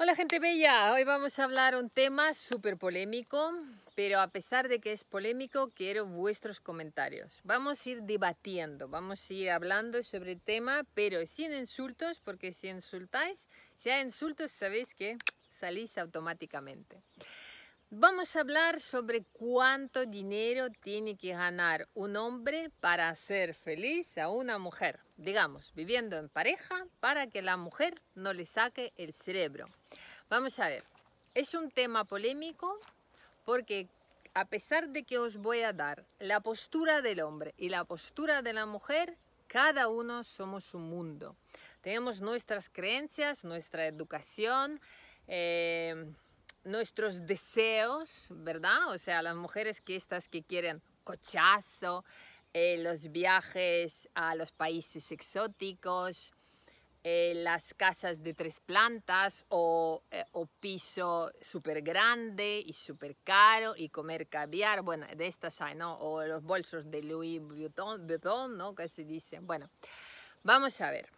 Hola gente bella, hoy vamos a hablar un tema súper polémico, pero a pesar de que es polémico, quiero vuestros comentarios. Vamos a ir debatiendo, vamos a ir hablando sobre el tema, pero sin insultos, porque si insultáis, si hay insultos, sabéis que salís automáticamente. Vamos a hablar sobre cuánto dinero tiene que ganar un hombre para hacer feliz a una mujer. Digamos, viviendo en pareja para que la mujer no le saque el cerebro. Vamos a ver, es un tema polémico porque a pesar de que os voy a dar la postura del hombre y la postura de la mujer, cada uno somos un mundo. Tenemos nuestras creencias, nuestra educación. Eh, nuestros deseos, ¿verdad? O sea, las mujeres que estas que quieren cochazo, eh, los viajes a los países exóticos, eh, las casas de tres plantas o, eh, piso súper grande y súper caro y comer caviar, bueno, de estas hay, ¿no? O los bolsos de Louis Vuitton, Vuitton ¿no? Que se dicen. Bueno, vamos a ver,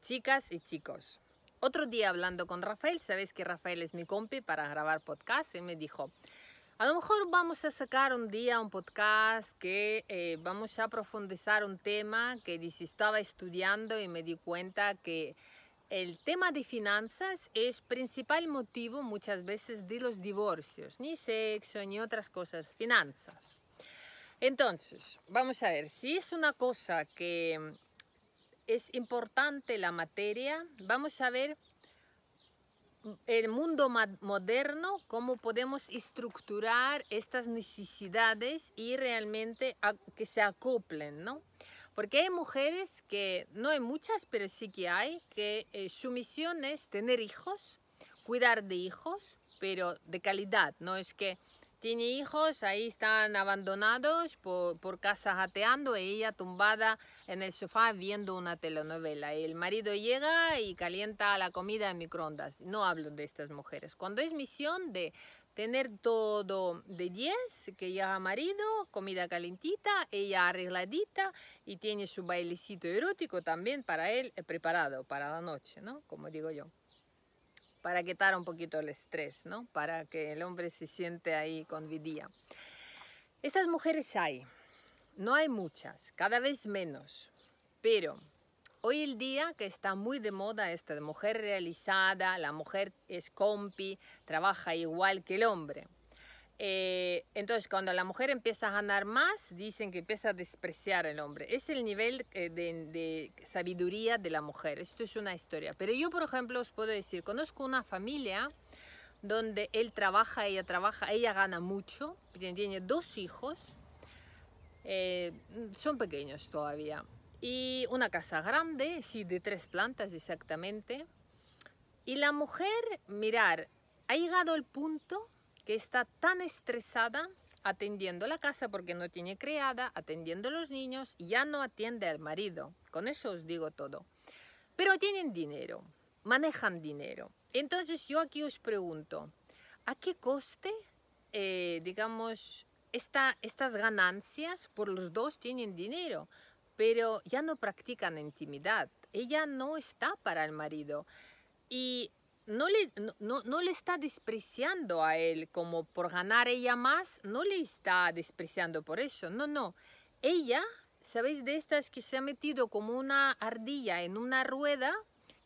chicas y chicos, otro día hablando con Rafael, sabéis que Rafael es mi compi para grabar podcast, y me dijo, a lo mejor vamos a sacar un día un podcast que eh, vamos a profundizar un tema que dice, estaba estudiando y me di cuenta que el tema de finanzas es principal motivo muchas veces de los divorcios, ni sexo ni otras cosas, finanzas. Entonces, vamos a ver, si es una cosa que es importante la materia. Vamos a ver el mundo moderno, cómo podemos estructurar estas necesidades y realmente que se acoplen, ¿no? Porque hay mujeres que, no hay muchas, pero sí que hay, que eh, su misión es tener hijos, cuidar de hijos, pero de calidad, no es que tiene hijos, ahí están abandonados por, casa jateando y ella tumbada en el sofá viendo una telenovela. El marido llega y calienta la comida en microondas. No hablo de estas mujeres. Cuando es misión de tener todo de 10, que ha marido, comida calentita, ella arregladita y tiene su bailecito erótico también para él eh, preparado para la noche, ¿no? Como digo yo para quitar un poquito el estrés, ¿no? Para que el hombre se siente ahí con Estas mujeres hay, no hay muchas, cada vez menos, pero hoy el día que está muy de moda esta mujer realizada, la mujer es compi, trabaja igual que el hombre. Eh, entonces, cuando la mujer empieza a ganar más, dicen que empieza a despreciar al hombre. Es el nivel eh, de, sabiduría de la mujer. Esto es una historia. Pero yo, por ejemplo, os puedo decir, conozco una familia donde él trabaja, ella trabaja, ella gana mucho, tiene dos hijos, eh, son pequeños todavía, y una casa grande, sí, de tres plantas exactamente. Y la mujer, mirar, ha llegado el punto está tan estresada atendiendo la casa porque no tiene criada, atendiendo los niños, ya no atiende al marido. Con eso os digo todo. Pero tienen dinero, manejan dinero. Entonces yo aquí os pregunto, ¿a qué coste, eh, digamos, esta, estas ganancias por los dos tienen dinero, pero ya no practican intimidad? Ella no está para el marido. Y no le, no, no le está despreciando a él como por ganar ella más, no le está despreciando por eso, no, no. Ella, ¿sabéis? De estas que se ha metido como una ardilla en una rueda,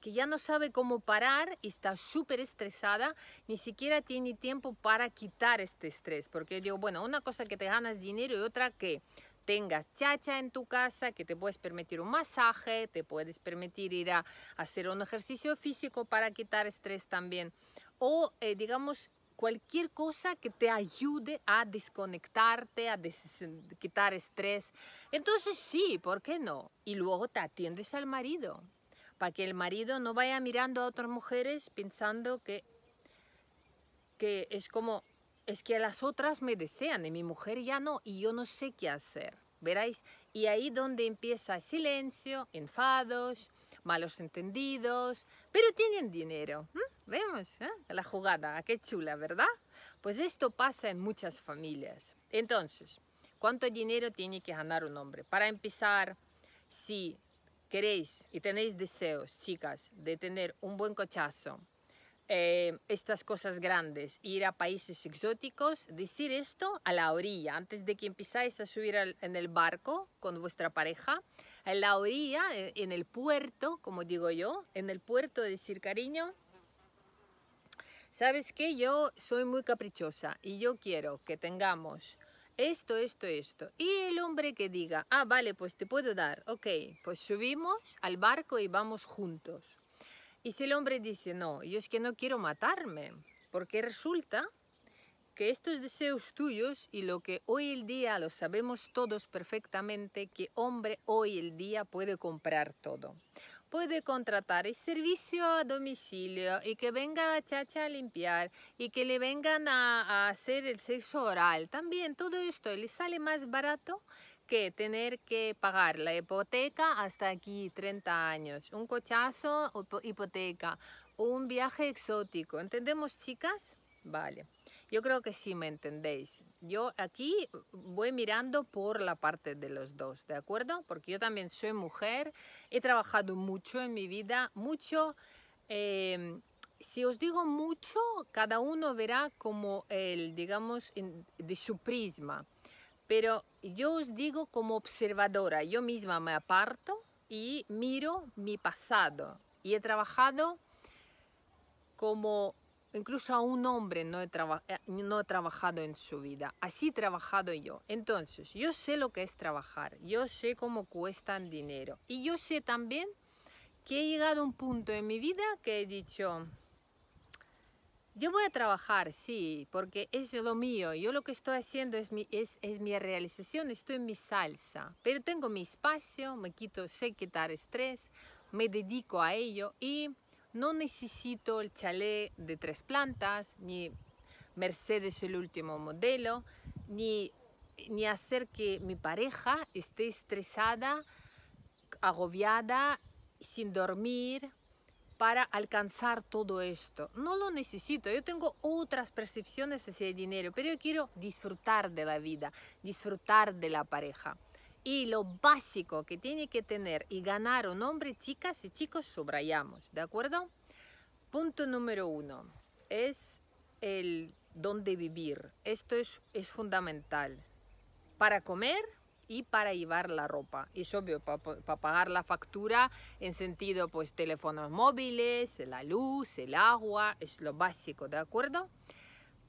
que ya no sabe cómo parar, y está súper estresada, ni siquiera tiene tiempo para quitar este estrés, porque yo digo, bueno, una cosa que te ganas dinero y otra que tengas chacha en tu casa, que te puedes permitir un masaje, te puedes permitir ir a hacer un ejercicio físico para quitar estrés también. O, eh, digamos, cualquier cosa que te ayude a desconectarte, a quitar estrés. Entonces sí, ¿por qué no? Y luego te atiendes al marido, para que el marido no vaya mirando a otras mujeres pensando que, que es como es que las otras me desean y mi mujer ya no, y yo no sé qué hacer, ¿veráis? Y ahí donde empieza el silencio, enfados, malos entendidos, pero tienen dinero. Vemos ¿eh? la jugada, ah, qué chula, ¿verdad? Pues esto pasa en muchas familias. Entonces, ¿cuánto dinero tiene que ganar un hombre? Para empezar, si queréis y tenéis deseos, chicas, de tener un buen cochazo, eh, estas cosas grandes, ir a países exóticos, decir esto a la orilla, antes de que empezáis a subir en el barco con vuestra pareja, en la orilla, e, en el puerto, como digo yo, en el puerto decir cariño, sabes que yo soy muy caprichosa y yo quiero que tengamos esto, esto, esto. Y el hombre que diga, ah, vale, pues te puedo dar, ok, pues subimos al barco y vamos juntos y si el hombre dice, no, yo es que no quiero matarme, porque resulta que estos deseos tuyos y lo que hoy el día lo sabemos todos perfectamente, que hombre hoy el día puede comprar todo. Puede contratar el servicio a domicilio y que venga la chacha a limpiar y que le vengan a hacer el sexo oral. También todo esto le sale más barato que tener que pagar la hipoteca hasta aquí 30 años, un cochazo, hipoteca, un viaje exótico. ¿Entendemos, chicas? Vale. Yo creo que sí me entendéis. Yo aquí voy mirando por la parte de los dos, ¿de acuerdo? Porque yo también soy mujer, he trabajado mucho en mi vida, mucho... Em, si os digo mucho, cada uno verá como el, digamos, de su prisma. Pero yo os digo como observadora, yo misma me aparto y miro mi pasado. Y he trabajado como incluso a un hombre no he, eh, trabajado en su vida. Así he trabajado yo. Entonces, yo sé lo que es trabajar, yo sé cómo cuestan dinero. Y yo sé también que he llegado a un punto en mi vida que he dicho, yo voy a trabajar, sí, porque eso es lo mío. Yo lo que estoy haciendo es mi, es, mi realización, estoy en mi salsa. Pero tengo mi espacio, me quito, sé quitar estrés, me dedico a ello y no necesito el chalet de tres plantas, ni Mercedes el último modelo, ni, ni hacer que mi pareja esté estresada, agobiada, sin dormir, para alcanzar todo esto. No lo necesito, yo tengo otras percepciones hacia el dinero, pero yo quiero disfrutar de la vida, disfrutar de la pareja. Y lo básico que tiene que tener y ganar un hombre, chicas y chicos, subrayamos, ¿de acuerdo? Punto número uno es el donde vivir. Esto es, es fundamental. Para comer, y para llevar la ropa. es obvio, para pagar la factura en sentido, pues teléfonos móviles, la luz, el agua, es lo básico, ¿de acuerdo?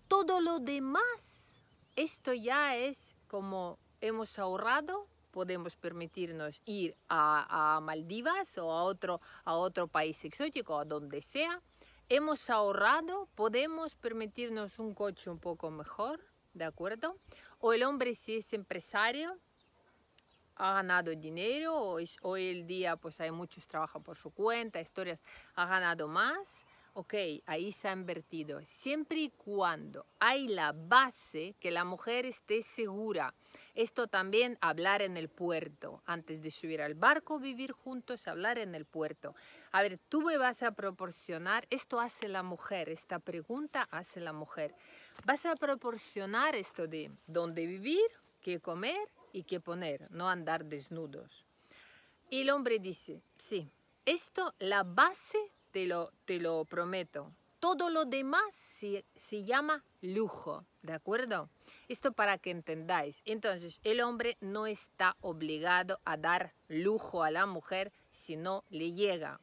Todo lo demás, esto ya es como hemos ahorrado, podemos permitirnos ir a, a Maldivas o a otro, a otro país exótico, a donde sea. Hemos ahorrado, podemos permitirnos un coche un poco mejor, ¿de acuerdo? O el hombre si es empresario, ha ganado dinero, hoy, el día pues hay muchos trabajan por su cuenta, historias, ha ganado más, ok, ahí se ha invertido, siempre y cuando hay la base que la mujer esté segura. Esto también hablar en el puerto, antes de subir al barco, vivir juntos, hablar en el puerto. A ver, tú me vas a proporcionar, esto hace la mujer, esta pregunta hace la mujer, vas a proporcionar esto de dónde vivir, qué comer, y qué poner, no andar desnudos. Y el hombre dice, sí, esto, la base, te lo, te lo prometo. Todo lo demás se, se llama lujo, ¿de acuerdo? Esto para que entendáis. Entonces, el hombre no está obligado a dar lujo a la mujer si no le llega.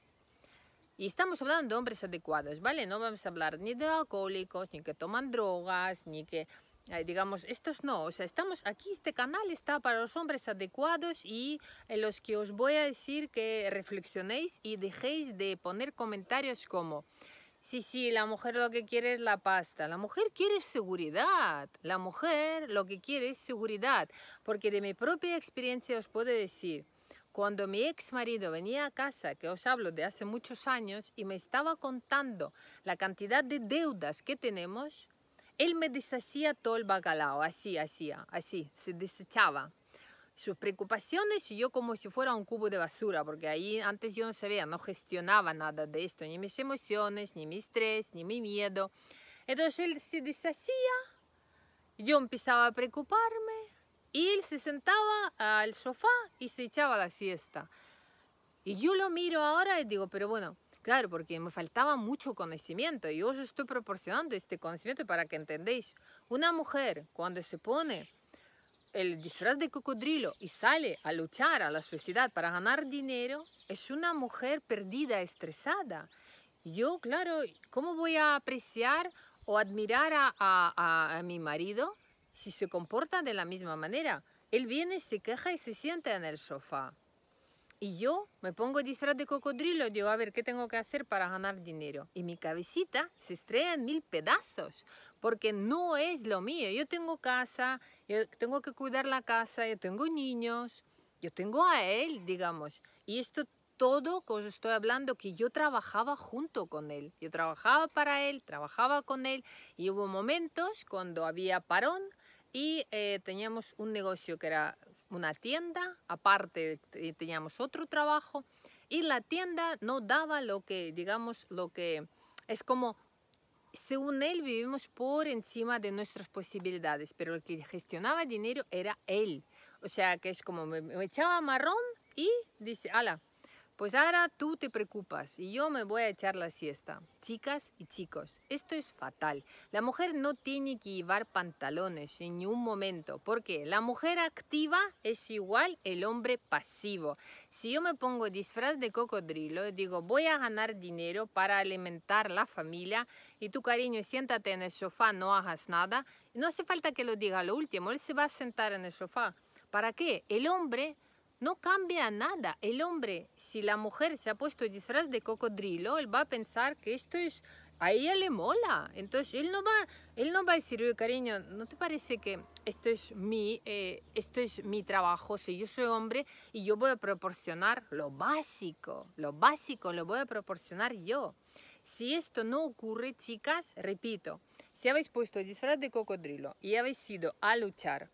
Y estamos hablando de hombres adecuados, ¿vale? No vamos a hablar ni de alcohólicos, ni que toman drogas, ni que digamos, estos no, o sea, estamos aquí, este canal está para los hombres adecuados y en eh, los que os voy a decir que reflexionéis y dejéis de poner comentarios como, sí, sí, la mujer lo que quiere es la pasta, la mujer quiere seguridad, la mujer lo que quiere es seguridad, porque de mi propia experiencia os puedo decir, cuando mi ex marido venía a casa, que os hablo de hace muchos años, y me estaba contando la cantidad de deudas que tenemos, él me deshacía todo el bacalao, así, así, así, se desechaba sus preocupaciones y yo como si fuera un cubo de basura, porque ahí antes yo no sabía, no gestionaba nada de esto, ni mis emociones, ni mi estrés, ni mi miedo. Entonces él se deshacía, yo empezaba a preocuparme y él se sentaba al sofá y se echaba la siesta. Y yo lo miro ahora y digo, pero bueno, Claro, porque me faltaba mucho conocimiento y os estoy proporcionando este conocimiento para que entendáis. Una mujer cuando se pone el disfraz de cocodrilo y sale a luchar a la sociedad para ganar dinero, es una mujer perdida, estresada. Yo, claro, ¿cómo voy a apreciar o admirar a, mi marido si se comporta de la misma manera? Él viene, se queja y se sienta en el sofá. Y yo me pongo disfraz de cocodrilo y digo, a ver, ¿qué tengo que hacer para ganar dinero? Y mi cabecita se estrella en mil pedazos porque no es lo mío. Yo tengo casa, yo tengo que cuidar la casa, yo tengo niños, yo tengo a él, digamos. Y esto todo que os estoy hablando, que yo trabajaba junto con él. Yo trabajaba para él, trabajaba con él y hubo momentos cuando había parón y eh, teníamos un negocio que era una tienda, aparte teníamos otro trabajo y la tienda no daba lo que, digamos, lo que es como, según él, vivimos por encima de nuestras posibilidades, pero el que gestionaba dinero era él. O sea, que es como me, echaba marrón y dice, ala, pues ahora tú te preocupas y yo me voy a echar la siesta. Chicas y chicos, esto es fatal. La mujer no tiene que llevar pantalones en ningún momento, porque la mujer activa es igual el hombre pasivo. Si yo me pongo disfraz de cocodrilo, y digo voy a ganar dinero para alimentar la familia y tu cariño siéntate en el sofá, no hagas nada, no hace falta que lo diga lo último, él se va a sentar en el sofá. ¿Para qué? El hombre no cambia nada. El hombre, si la mujer se ha puesto disfraz de cocodrilo, él va a pensar que esto es... A ella le mola. Entonces, él no va, él no va a decir, oye, cariño, ¿no te parece que esto es, mi, eh, esto es mi trabajo? Si yo soy hombre y yo voy a proporcionar lo básico, lo básico lo voy a proporcionar yo. Si esto no ocurre, chicas, repito, si habéis puesto disfraz de cocodrilo y habéis ido a luchar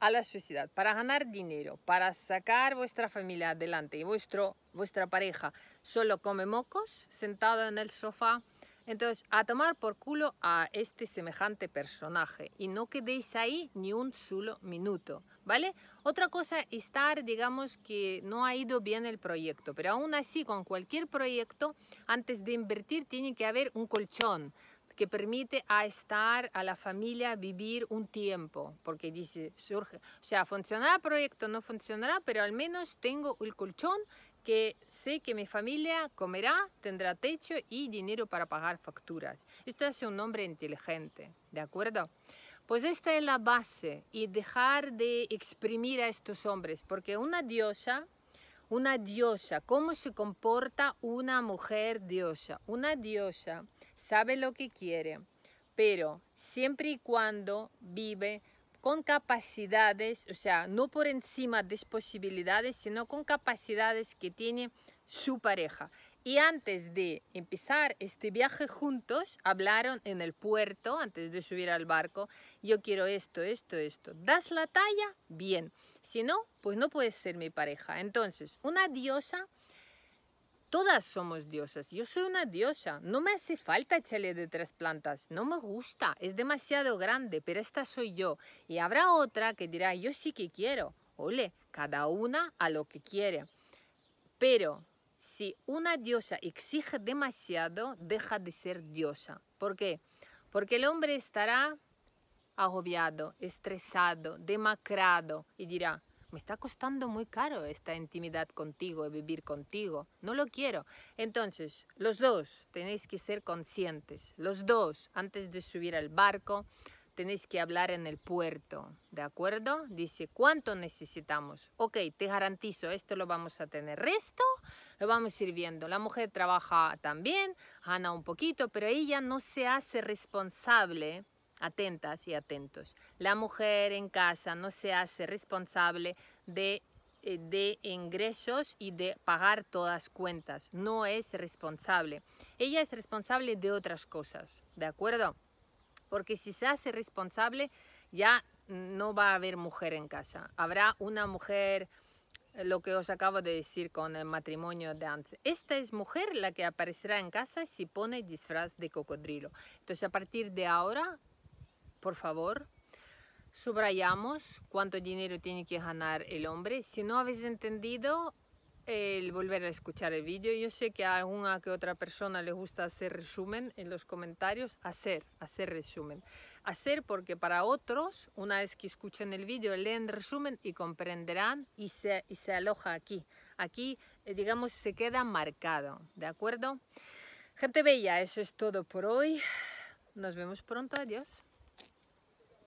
a la sociedad, para ganar dinero, para sacar vuestra familia adelante y vuestro, vuestra pareja solo come mocos sentado en el sofá, entonces a tomar por culo a este semejante personaje y no quedéis ahí ni un solo minuto, ¿vale? Otra cosa es estar, digamos que no ha ido bien el proyecto, pero aún así con cualquier proyecto, antes de invertir tiene que haber un colchón, que permite a estar a la familia vivir un tiempo, porque dice, surge, o sea, funcionará el proyecto, no funcionará, pero al menos tengo el colchón que sé que mi familia comerá, tendrá techo y dinero para pagar facturas. Esto hace un hombre inteligente, ¿de acuerdo? Pues esta es la base y dejar de exprimir a estos hombres, porque una diosa una diosa, cómo se comporta una mujer diosa. Una diosa sabe lo que quiere, pero siempre y cuando vive con capacidades, o sea, no por encima de posibilidades, sino con capacidades que tiene su pareja. Y antes de empezar este viaje juntos, hablaron en el puerto, antes de subir al barco, yo quiero esto, esto, esto. ¿Das la talla? Bien. Si no, pues no puedes ser mi pareja. Entonces, una diosa, todas somos diosas. Yo soy una diosa. No me hace falta echarle de tres plantas. No me gusta. Es demasiado grande, pero esta soy yo. Y habrá otra que dirá, yo sí que quiero. Ole, cada una a lo que quiere. Pero si una diosa exige demasiado, deja de ser diosa. ¿Por qué? Porque el hombre estará agobiado, estresado, demacrado y dirá, me está costando muy caro esta intimidad contigo y vivir contigo, no lo quiero. Entonces, los dos tenéis que ser conscientes, los dos, antes de subir al barco, tenéis que hablar en el puerto, ¿de acuerdo? Dice, ¿cuánto necesitamos? Ok, te garantizo, esto lo vamos a tener. Resto, lo vamos a ir viendo. La mujer trabaja también, gana un poquito, pero ella no se hace responsable atentas y atentos. La mujer en casa no se hace responsable eh, de, ingresos y de pagar todas cuentas. No es responsable. Ella es responsable de otras cosas, ¿de acuerdo? Porque si se hace responsable, ya no va a haber mujer en casa. Habrá una mujer eh, lo que os acabo de decir con el matrimonio de antes. Esta es mujer la que aparecerá en casa si pone disfraz de cocodrilo. Entonces, a partir de ahora, por favor, subrayamos cuánto dinero tiene que ganar el hombre. Si no habéis entendido, el volver a escuchar el vídeo. Yo sé que a alguna que otra persona le gusta hacer resumen en los comentarios. Hacer, hacer resumen. Hacer porque para otros, una vez que escuchen el vídeo, leen resumen y comprenderán y se, y se aloja aquí. Aquí, eh, digamos, se queda marcado. ¿De acuerdo? Gente bella, eso es todo por hoy. Nos vemos pronto. Adiós.